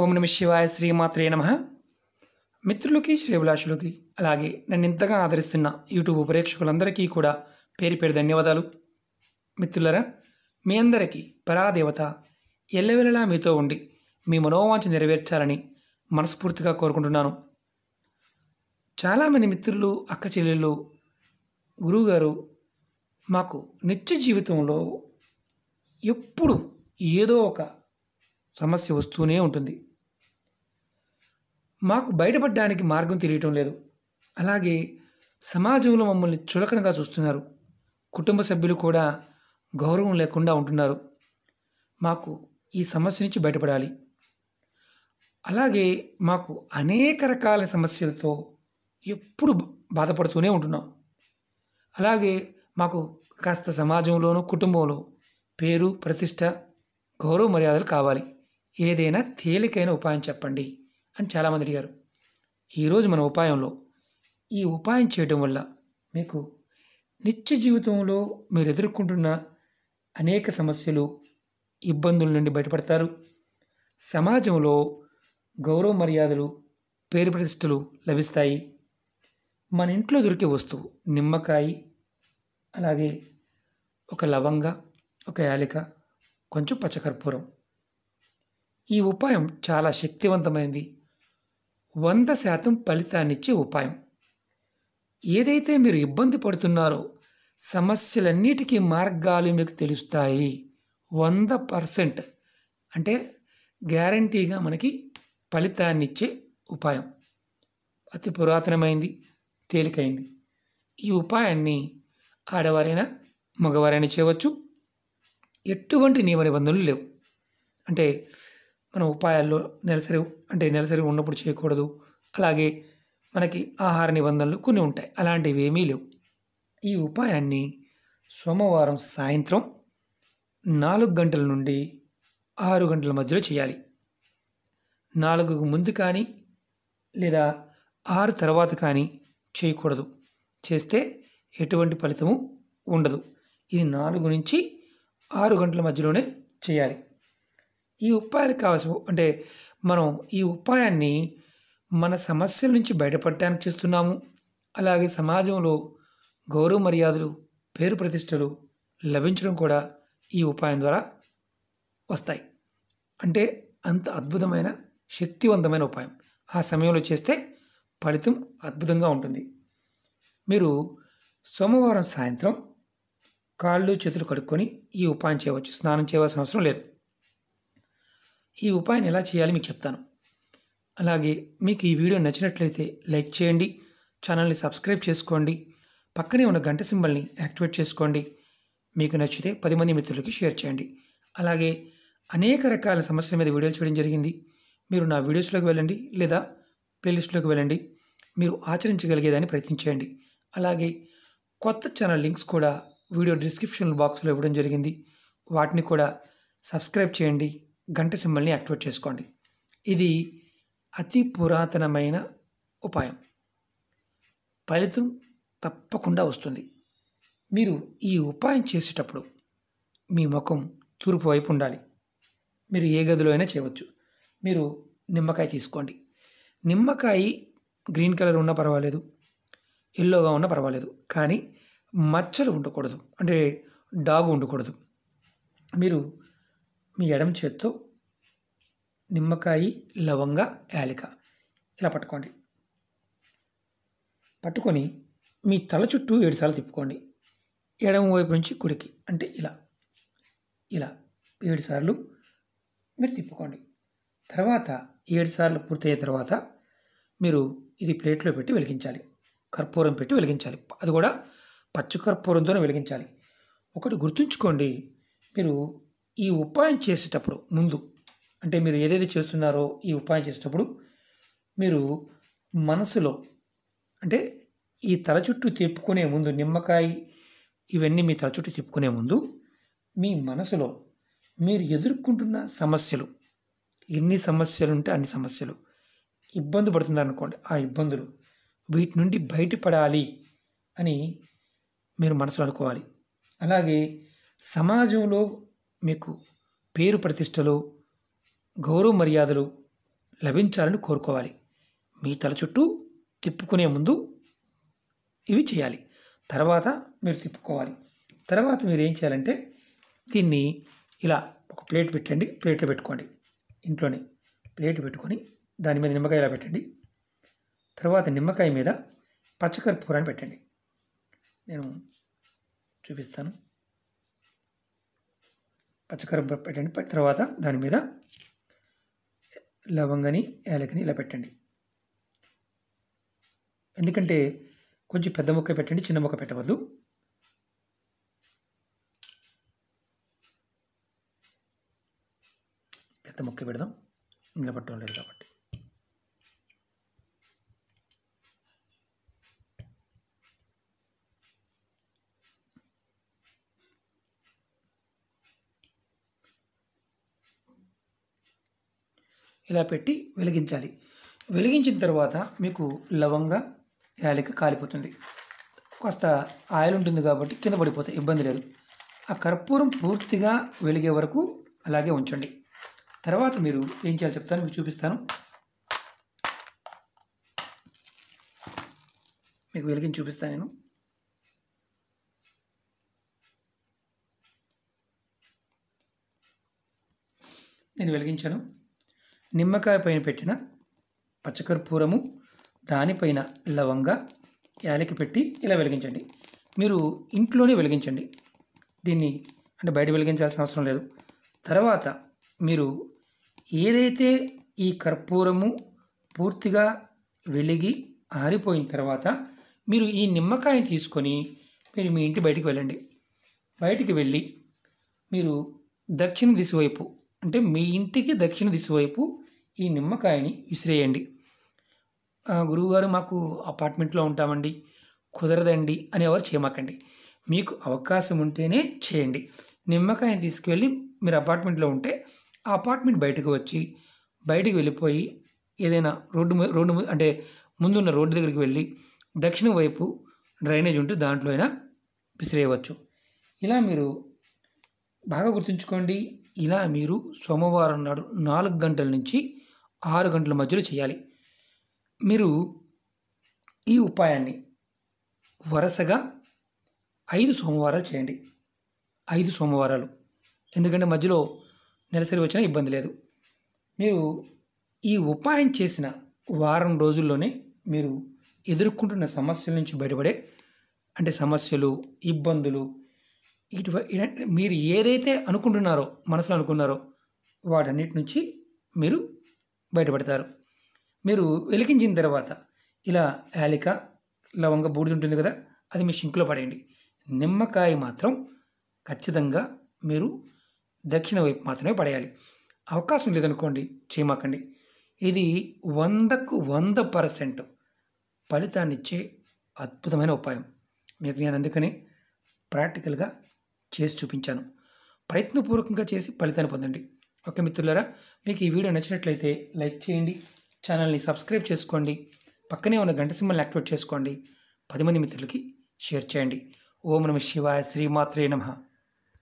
ఓం నమ శివాయ శ్రీమాత్రే నమ మిత్రులకి శ్రీభిలాషులకి అలాగే నన్ను ఇంతగా ఆదరిస్తున్న యూట్యూబ్ ప్రేక్షకులందరికీ కూడా పేరు పేరు ధన్యవాదాలు మిత్రులరా మీ అందరికీ పరాదేవత ఎల్లవెల్లలా మీతో ఉండి మీ మనోవాంఛ నెరవేర్చాలని మనస్ఫూర్తిగా కోరుకుంటున్నాను చాలామంది మిత్రులు అక్క చెల్లెళ్ళు గురువుగారు మాకు నిత్య జీవితంలో ఎప్పుడు ఏదో ఒక సమస్య వస్తూనే ఉంటుంది మాకు బయటపడడానికి మార్గం తెలియటం లేదు అలాగే సమాజంలో మమ్మల్ని చులకనగా చూస్తున్నారు కుటుంబ సభ్యులు కూడా గౌరవం లేకుండా ఉంటున్నారు మాకు ఈ సమస్య నుంచి బయటపడాలి అలాగే మాకు అనేక రకాల సమస్యలతో ఎప్పుడు బాధపడుతూనే ఉంటున్నాం అలాగే మాకు కాస్త సమాజంలోనూ కుటుంబంలో పేరు ప్రతిష్ట గౌరవ మర్యాదలు కావాలి ఏదైనా తేలికైన ఉపాయం చెప్పండి అని చాలామంది అడిగారు ఈరోజు మన ఉపాయంలో ఈ ఉపాయం చేయడం వల్ల మీకు నిత్య జీవితంలో మీరు ఎదుర్కొంటున్న అనేక సమస్యలు ఇబ్బందుల నుండి బయటపడతారు సమాజంలో గౌరవ మర్యాదలు పేరు ప్రతిష్టలు లభిస్తాయి మన ఇంట్లో దొరికే వస్తువు నిమ్మకాయ అలాగే ఒక లవంగ ఒక యాలిక కొంచెం పచ్చకర్పూరం ఈ ఉపాయం చాలా శక్తివంతమైంది వంద శాతం ఫలితాన్నిచ్చే ఉపాయం ఏదైతే మీరు ఇబ్బంది పడుతున్నారో సమస్యలన్నిటికీ మార్గాలు మీకు తెలుస్తాయి వంద పర్సెంట్ అంటే గ్యారంటీగా మనకి ఫలితాన్నిచ్చే ఉపాయం అతి పురాతనమైంది తేలికైంది ఈ ఉపాయాన్ని ఆడవారైనా మగవారైనా చేయవచ్చు ఎటువంటి నియమ నిబంధనలు లేవు అంటే మన ఉపాయాల్లో నెలసరి అంటే నెలసరి ఉన్నప్పుడు చేయకూడదు అలాగే మనకి ఆహార నిబంధనలు కొన్ని ఉంటాయి అలాంటివి ఏమీ లేవు ఈ ఉపాయాన్ని సోమవారం సాయంత్రం నాలుగు గంటల నుండి ఆరు గంటల మధ్యలో చేయాలి నాలుగుకు ముందు కానీ లేదా ఆరు తర్వాత కానీ చేయకూడదు చేస్తే ఎటువంటి ఫలితము ఉండదు ఇది నాలుగు నుంచి ఆరు గంటల మధ్యలోనే చేయాలి ఈ ఉపాయాలు కావాల్సిన అంటే మనం ఈ ఉపాయాన్ని మన సమస్యల నుంచి బయటపడటానికి చేస్తున్నాము అలాగే సమాజంలో గౌరవ మర్యాదలు పేరు ప్రతిష్టలు లభించడం కూడా ఈ ఉపాయం ద్వారా వస్తాయి అంటే అంత అద్భుతమైన శక్తివంతమైన ఉపాయం ఆ సమయంలో చేస్తే ఫలితం అద్భుతంగా ఉంటుంది మీరు సోమవారం సాయంత్రం కాళ్ళు చేతులు కడుక్కొని ఈ ఉపాయం చేయవచ్చు స్నానం చేయవలసిన అవసరం లేదు ఈ ఉపాయం ఎలా చేయాలి మీకు చెప్తాను అలాగే మీకు ఈ వీడియో నచ్చినట్లయితే లైక్ చేయండి ఛానల్ని సబ్స్క్రైబ్ చేసుకోండి పక్కనే ఉన్న గంట సింబల్ని యాక్టివేట్ చేసుకోండి మీకు నచ్చితే పది మంది మిత్రులకి షేర్ చేయండి అలాగే అనేక రకాల సమస్యల మీద వీడియోలు చేయడం జరిగింది మీరు నా వీడియోస్లోకి వెళ్ళండి లేదా ప్లేలిస్ట్లోకి వెళ్ళండి మీరు ఆచరించగలిగేదాన్ని ప్రయత్నించేయండి అలాగే కొత్త ఛానల్ లింక్స్ కూడా వీడియో డిస్క్రిప్షన్ బాక్స్లో ఇవ్వడం జరిగింది వాటిని కూడా సబ్స్క్రైబ్ చేయండి గంట సింబల్ని యాక్టివేట్ చేసుకోండి ఇది అతి పురాతనమైన ఉపాయం ఫలితం తప్పకుండా వస్తుంది మీరు ఈ ఉపాయం చేసేటప్పుడు మీ ముఖం తూర్పు వైపు ఉండాలి మీరు ఏ గదిలో అయినా చేయవచ్చు మీరు నిమ్మకాయ తీసుకోండి నిమ్మకాయ గ్రీన్ కలర్ ఉన్నా పర్వాలేదు ఎల్లోగా ఉన్నా పర్వాలేదు కానీ మచ్చలు ఉండకూడదు అంటే డాగ్ ఉండకూడదు మీరు మీ ఎడమ చేత్తో నిమ్మకాయ లవంగ యాలిక ఇలా పట్టుకోండి పట్టుకొని మీ తల చుట్టూ ఏడుసార్లు తిప్పుకోండి ఎడమ వైపు నుంచి కుడికి అంటే ఇలా ఇలా ఏడుసార్లు మీరు తిప్పుకోండి తర్వాత ఏడుసార్లు పూర్తయిన తర్వాత మీరు ఇది ప్లేట్లో పెట్టి వెలిగించాలి కర్పూరం పెట్టి వెలిగించాలి అది కూడా పచ్చి కర్పూరంతోనే వెలిగించాలి ఒకటి గుర్తుంచుకోండి మీరు ఈ ఉపాయం చేసేటప్పుడు ముందు అంటే మీరు ఏదైతే చేస్తున్నారో ఈ ఉపాయం చేసేటప్పుడు మీరు మనసులో అంటే ఈ తల చుట్టూ తెప్పుకునే ముందు నిమ్మకాయ ఇవన్నీ మీ తల చుట్టూ తెప్పుకునే ముందు మీ మనసులో మీరు ఎదుర్కొంటున్న సమస్యలు ఎన్ని సమస్యలు ఉంటే అన్ని సమస్యలు ఇబ్బంది పడుతుందనుకోండి ఆ ఇబ్బందులు వీటి నుండి బయటపడాలి అని మీరు మనసులో అనుకోవాలి అలాగే సమాజంలో మీకు పేరు ప్రతిష్టలు గౌరవ మర్యాదలు లభించాలని కోరుకోవాలి మీ తల చుట్టూ తిప్పుకునే ముందు ఇవి చేయాలి తర్వాత మీరు తిప్పుకోవాలి తర్వాత మీరు ఏం చేయాలంటే దీన్ని ఇలా ఒక ప్లేట్ పెట్టండి ప్లేట్లో పెట్టుకోండి ఇంట్లోనే ప్లేట్ పెట్టుకొని దాని మీద నిమ్మకాయ ఇలా పెట్టండి తర్వాత నిమ్మకాయ మీద పచ్చకర్పూరాన్ని పెట్టండి నేను చూపిస్తాను పచ్చకరం పెట్టండి తర్వాత దాని మీద లవంగని యాలకని ఇలా పెట్టండి ఎందుకంటే కొంచెం పెద్ద మొక్క పెట్టండి చిన్న మొక్క పెట్టవద్దు పెద్ద మొక్క పెడదాం నిలబట్టడం లేదు కాబట్టి ఇలా పెట్టి వెలిగించాలి వెలిగించిన తర్వాత మీకు లవంగా యాలిక కాలిపోతుంది కాస్త ఆయిల్ ఉంటుంది కాబట్టి కింద పడిపోతాయి ఇబ్బంది లేదు ఆ కర్పూరం పూర్తిగా వెలిగే వరకు అలాగే ఉంచండి తర్వాత మీరు ఏం చేయాలో చెప్తాను మీకు చూపిస్తాను మీకు వెలిగించి చూపిస్తాను నేను నేను వెలిగించాను నిమ్మకాయ పైన పెట్టిన పచ్చకర్పూరము దానిపైన లవంగా యాలకి పెట్టి ఇలా వెలిగించండి మీరు ఇంట్లోనే వెలిగించండి దీన్ని అంటే బయట వెలిగించాల్సిన అవసరం లేదు తర్వాత మీరు ఏదైతే ఈ కర్పూరము పూర్తిగా వెలిగి ఆరిపోయిన తర్వాత మీరు ఈ నిమ్మకాయని తీసుకొని మీరు మీ ఇంటి బయటికి వెళ్ళండి బయటికి వెళ్ళి మీరు దక్షిణ దిశ వైపు అంటే మీ ఇంటికి దక్షిణ దిశ వైపు ఈ నిమ్మకాయని విసిరేయండి గురువుగారు మాకు అపార్ట్మెంట్లో ఉంటామండి కుదరదండి అని ఎవరు చేయమాకండి మీకు అవకాశం ఉంటేనే చేయండి నిమ్మకాయని తీసుకువెళ్ళి మీరు అపార్ట్మెంట్లో ఉంటే ఆ అపార్ట్మెంట్ బయటకు వచ్చి బయటకు వెళ్ళిపోయి ఏదైనా రోడ్డు రోడ్డు అంటే ముందున్న రోడ్డు దగ్గరికి వెళ్ళి దక్షిణ వైపు డ్రైనేజ్ ఉంటే దాంట్లో అయినా విసిరేయవచ్చు ఇలా మీరు బాగా గుర్తుంచుకోండి ఇలా మీరు సోమవారం నాడు నాలుగు గంటల నుంచి ఆరు గంటల మధ్యలో చేయాలి మీరు ఈ ఉపాయాన్ని వరుసగా ఐదు సోమవారాలు చేయండి ఐదు సోమవారాలు ఎందుకంటే మధ్యలో నెలసరి వచ్చినా ఇబ్బంది లేదు మీరు ఈ ఉపాయం చేసిన వారం రోజుల్లోనే మీరు ఎదుర్కొంటున్న సమస్యల నుంచి బయటపడే అంటే సమస్యలు ఇబ్బందులు ఇటు మీరు ఏదైతే అనుకుంటున్నారో మనసులో అనుకున్నారో వాటన్నిటి నుంచి మీరు బయటపడతారు మీరు వెలిగించిన తర్వాత ఇలా యాలిక లవంగ బూడిది ఉంటుంది కదా అది మీ షింకులో పడేయండి నిమ్మకాయ మాత్రం ఖచ్చితంగా మీరు దక్షిణ వైపు మాత్రమే పడేయాలి అవకాశం లేదనుకోండి చేయమాకండి ఇది వందకు వంద పర్సెంట్ ఫలితాన్నిచ్చే అద్భుతమైన ఉపాయం మీకు నేను అందుకని ప్రాక్టికల్గా చేసి చూపించాను ప్రయత్నపూర్వకంగా చేసి ఫలితాన్ని పొందండి ఓకే మిత్రులారా మీకు ఈ వీడియో నచ్చినట్లయితే లైక్ చేయండి ఛానల్ని సబ్స్క్రైబ్ చేసుకోండి పక్కనే ఉన్న గంట సింబల్ని యాక్టివేట్ చేసుకోండి పది మంది మిత్రులకి షేర్ చేయండి ఓం నమ శివాయ శ్రీమాత్రే నమ